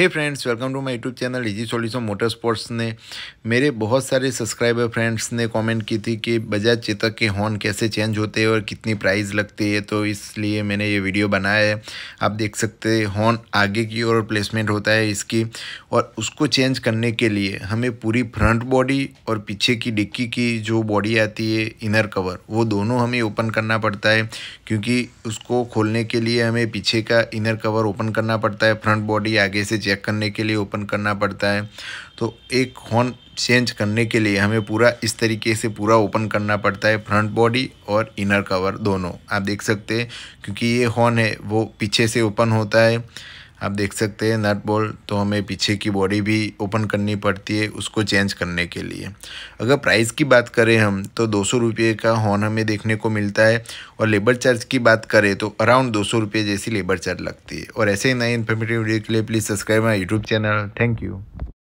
hey friends welcome to my YouTube channel easy solution motor sports ने मेरे बहुत सारे सब्सक्राइबर फ्रेंड्स ने कमेंट की थी कि बजाज चेतक के हॉर्न कैसे चेंज होते हैं और कितनी प्राइस लगती है तो इसलिए मैंने ये वीडियो बनाया है आप देख सकते हैं हॉर्न आगे की ओर प्लेसमेंट होता है इसकी और उसको चेंज करने के लिए हमें पूरी फ्रंट बॉडी और पीछे की डिक्की की जो बॉडी आती है इनर कवर वो दोनों हमें ओपन करना पड़ता है क्योंकि उसको खोलने के लिए हमें पीछे का इनर कवर ओपन करना पड़ता है फ्रंट बॉडी आगे से चेक करने के लिए ओपन करना पड़ता है तो एक हॉर्न चेंज करने के लिए हमें पूरा इस तरीके से पूरा ओपन करना पड़ता है फ्रंट बॉडी और इनर कवर दोनों आप देख सकते हैं क्योंकि ये हॉर्न है वो पीछे से ओपन होता है आप देख सकते हैं नट बोल तो हमें पीछे की बॉडी भी ओपन करनी पड़ती है उसको चेंज करने के लिए अगर प्राइस की बात करें हम तो दो सौ रुपये का हॉर्न हमें देखने को मिलता है और लेबर चार्ज की बात करें तो अराउंड दो सौ रुपये जैसी लेबर चार्ज लगती है और ऐसे ही नए इन्फॉर्मेटिव वीडियो के लिए please subscribe my YouTube channel thank you